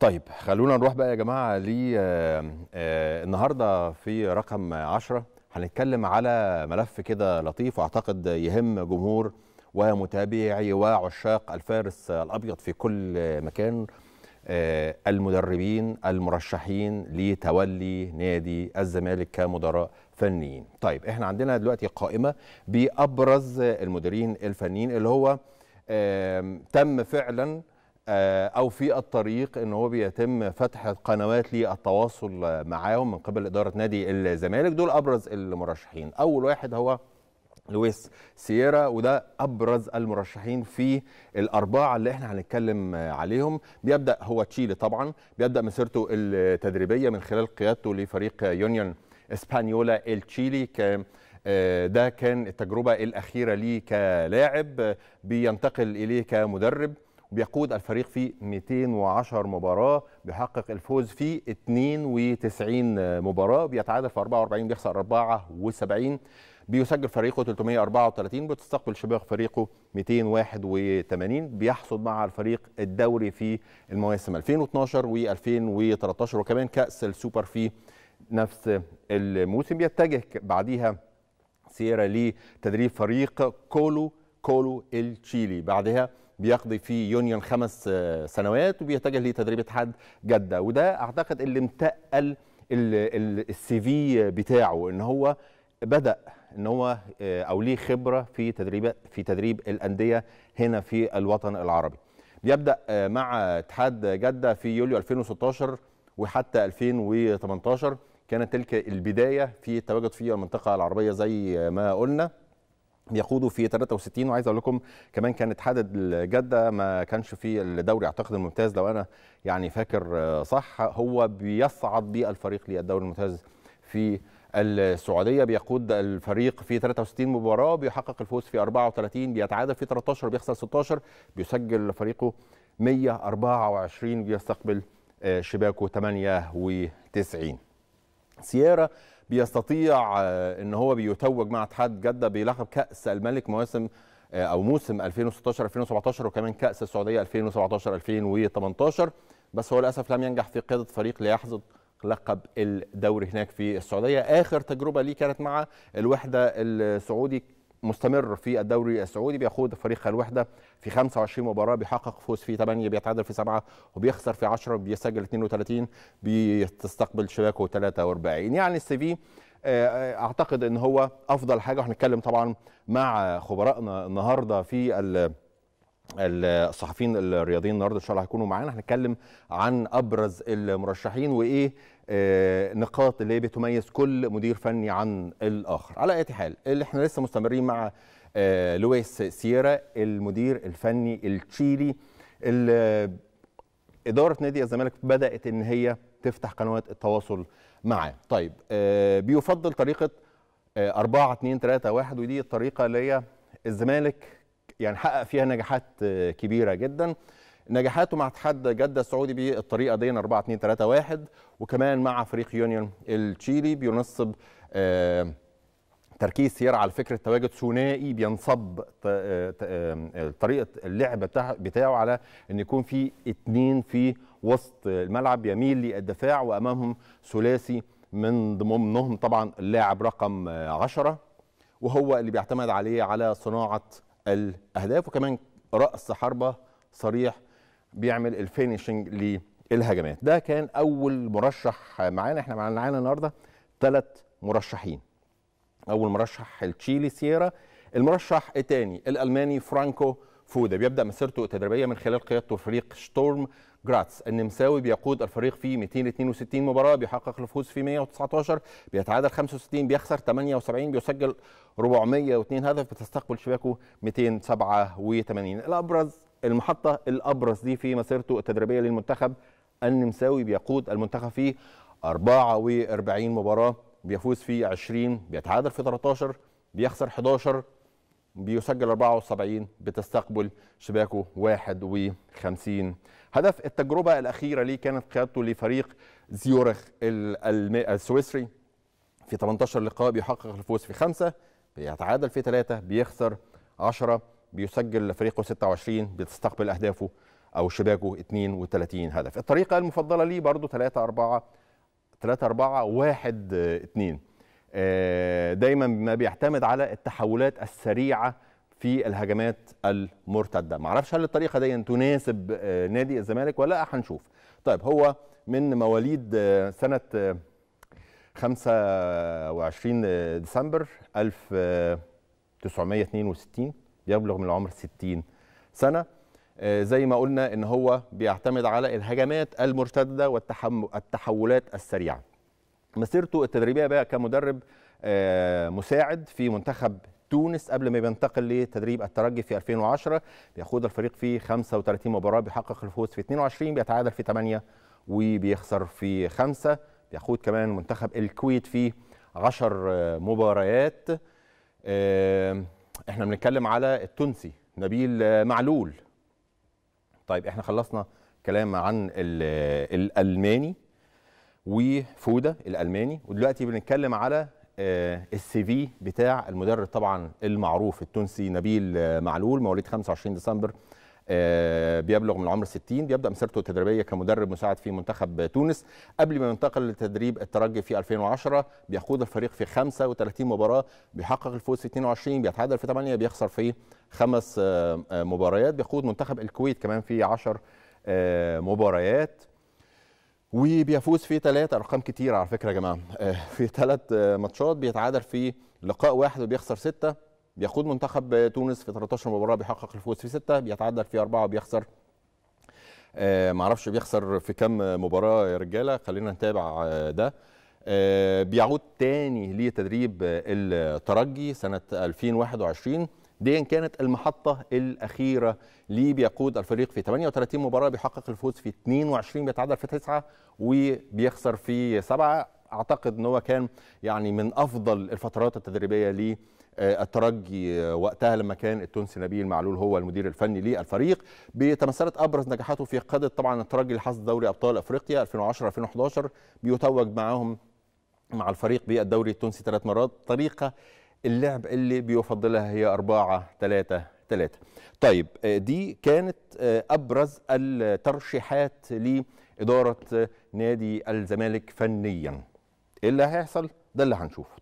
طيب خلونا نروح بقى يا جماعه لي آه، آه، النهارده في رقم 10 هنتكلم على ملف كده لطيف واعتقد يهم جمهور ومتابعي وعشاق الفارس الابيض في كل مكان آه، المدربين المرشحين لتولي نادي الزمالك كمدراء فنيين طيب احنا عندنا دلوقتي قائمه بابرز المديرين الفنيين اللي هو تم فعلا آه، او في الطريق ان هو بيتم فتح قنوات للتواصل معاهم من قبل اداره نادي الزمالك دول ابرز المرشحين اول واحد هو لويس سييرا وده ابرز المرشحين في الاربعه اللي احنا هنتكلم عليهم بيبدا هو تشيلي طبعا بيبدا مسيرته التدريبيه من خلال قيادته لفريق يونيون اسبانيولا التشيلي ك آه، ده كان التجربه الاخيره ليه كلاعب بينتقل اليه كمدرب وبيقود الفريق في 210 مباراة بيحقق الفوز في 92 مباراة بيتعادل في 44 بيخسر 74 بيسجل فريقه 334 بتستقبل شباك فريقه 281 بيحصد مع الفريق الدوري في المواسم 2012 و2013 وكمان كأس السوبر في نفس الموسم بيتجه بعديها سيرا لتدريب فريق كولو كولو التشيلي بعدها بيقضي في يونيون خمس آه، سنوات وبيتجه لتدريب اتحاد جده وده اعتقد اللي متقل السي في بتاعه ان هو بدا ان هو آه، او ليه خبره في تدريب في تدريب الانديه هنا في الوطن العربي بيبدا آه، مع اتحاد جده في يوليو 2016 وحتى 2018 كانت تلك البدايه في التواجد في المنطقه العربيه زي ما قلنا يقودوا في 63 وعايز اقول لكم كمان كان اتحاد الجده ما كانش في الدوري اعتقد الممتاز لو انا يعني فاكر آه، صح هو بيصعد بالفريق للدوري الممتاز في السعوديه بيقود الفريق في 63 مباراه بيحقق الفوز في 34 بيتعادل في 13 بيخسر 16 بيسجل فريقه 124 بيستقبل آه، شباكه 98 سيارة بيستطيع آه، ان هو بيتوج مع اتحاد جده بلقب كاس الملك مواسم آه، او موسم 2016 2017 وكمان كاس السعوديه 2017 2018 بس هو للاسف لم ينجح في قياده فريق ليحظد لقب الدوري هناك في السعوديه اخر تجربه ليه كانت مع الوحده السعودي مستمر في الدوري السعودي بيخوض فريق الوحده في 25 مباراه بيحقق فوز في 8 بيتعادل في 7 وبيخسر في 10 بيسجل 32 بيستقبل شباكه 43 يعني السي في آه، آه، اعتقد ان هو افضل حاجه وهنتكلم طبعا مع خبرائنا النهارده في الصحفيين الرياضيين النهارده ان شاء الله هيكونوا معانا هنتكلم عن ابرز المرشحين وايه آه، نقاط اللي بتميز كل مدير فني عن الاخر على اي حال اللي احنا لسه مستمرين مع آه، لويس سييرا المدير الفني التشيلي اداره نادي الزمالك بدات ان هي تفتح قنوات التواصل معاه طيب آه، بيفضل طريقه 4 2 3 1 ودي الطريقه اللي هي الزمالك يعني حقق فيها نجاحات كبيره جدا نجاحاته مع اتحاد جده السعودي بالطريقه دي 4 2 3 1 وكمان مع فريق يونيون التشيلي بينصب تركيز سيارة على فكره تواجد ثنائي بينصب طريقه اللعب بتاعه على ان يكون في اثنين في وسط الملعب يميل للدفاع وامامهم ثلاثي من ضمنهم طبعا اللاعب رقم 10 وهو اللي بيعتمد عليه على صناعه الاهداف وكمان راس حربه صريح بيعمل الفينشنج للهجمات ده كان اول مرشح معانا احنا معانا النهارده ثلاث مرشحين اول مرشح التشيلي سييرا المرشح الثاني الالماني فرانكو فودة بيبدأ مسيرته التدريبية من خلال قيادته فريق شتورم جراتس النمساوي بيقود الفريق في 262 مباراة بيحقق الفوز في 119 بيتعادل 65 بيخسر 78 بيسجل 402 هدف بتستقبل شباكه 287 الأبرز المحطة الأبرز دي في مسيرته التدريبية للمنتخب النمساوي بيقود المنتخب في 44 مباراة بيفوز في 20 بيتعادل في 13 بيخسر 11 بيسجل 74 بتستقبل شباكه 51 هدف التجربة الأخيرة ليه كانت قيادته لفريق زيورخ السويسري في 18 لقاء بيحقق الفوز في خمسة بيتعادل في ثلاثة بيخسر 10 بيسجل لفريقه 26 بتستقبل أهدافه أو شباكه 32 هدف الطريقة المفضلة ليه برضه 3 4 3 4 1 2 آه، دايما ما بيعتمد على التحولات السريعه في الهجمات المرتده معرفش هل الطريقه دي تناسب آه، نادي الزمالك ولا هنشوف طيب هو من مواليد آه، سنه 25 ديسمبر 1962 يبلغ من العمر 60 سنه زي ما قلنا ان هو بيعتمد على الهجمات المرتده والتحولات السريعه مسيرته التدريبيه بقى كمدرب آه، مساعد في منتخب تونس قبل ما ينتقل لتدريب الترجي في 2010 بيخوض الفريق في 35 مباراه بيحقق الفوز في 22 بيتعادل في 8 وبيخسر في 5 بيخوض كمان منتخب الكويت في 10 آه، مباريات آه، احنا بنتكلم على التونسي نبيل معلول طيب احنا خلصنا كلام عن الالماني وفودا الالماني ودلوقتي بنتكلم على آه، السي في بتاع المدرب طبعا المعروف التونسي نبيل آه، معلول مواليد 25 ديسمبر آه، بيبلغ من العمر 60 بيبدا مسيرته التدريبيه كمدرب مساعد في منتخب تونس قبل ما ينتقل لتدريب الترجي في 2010 بيقود الفريق في 35 مباراه بيحقق الفوز في 22 بيتعادل في 8 بيخسر في خمس مباريات بيقود منتخب الكويت كمان في 10 مباريات وبيفوز في ثلاث أرقام كتير على فكرة يا جماعة آه، في ثلاث آه، ماتشات بيتعادل في لقاء واحد وبيخسر ستة بيقود منتخب تونس في 13 مباراة بيحقق الفوز في ستة بيتعادل في أربعة وبيخسر آه، معرفش بيخسر في كم مباراة يا رجالة خلينا نتابع ده بيعود تاني لتدريب الترجي سنة 2021 دي كانت المحطة الأخيرة ليه بيقود الفريق في 38 مباراة بيحقق الفوز في 22 بيتعادل في 9 وبيخسر في 7 أعتقد أنه كان يعني من أفضل الفترات التدريبية ليه الترجي وقتها لما كان التونسي نبيل معلول هو المدير الفني للفريق بتمثلت ابرز نجاحاته في قاده طبعا الترجي لحصد دوري ابطال افريقيا 2010 2011 بيتوج معاهم مع الفريق بالدوري التونسي ثلاث مرات طريقه اللعب اللي بيفضلها هي 4 3 3 طيب آه، دي كانت آه، ابرز الترشيحات لاداره آه، نادي الزمالك فنيا ايه اللي هيحصل ده اللي هنشوفه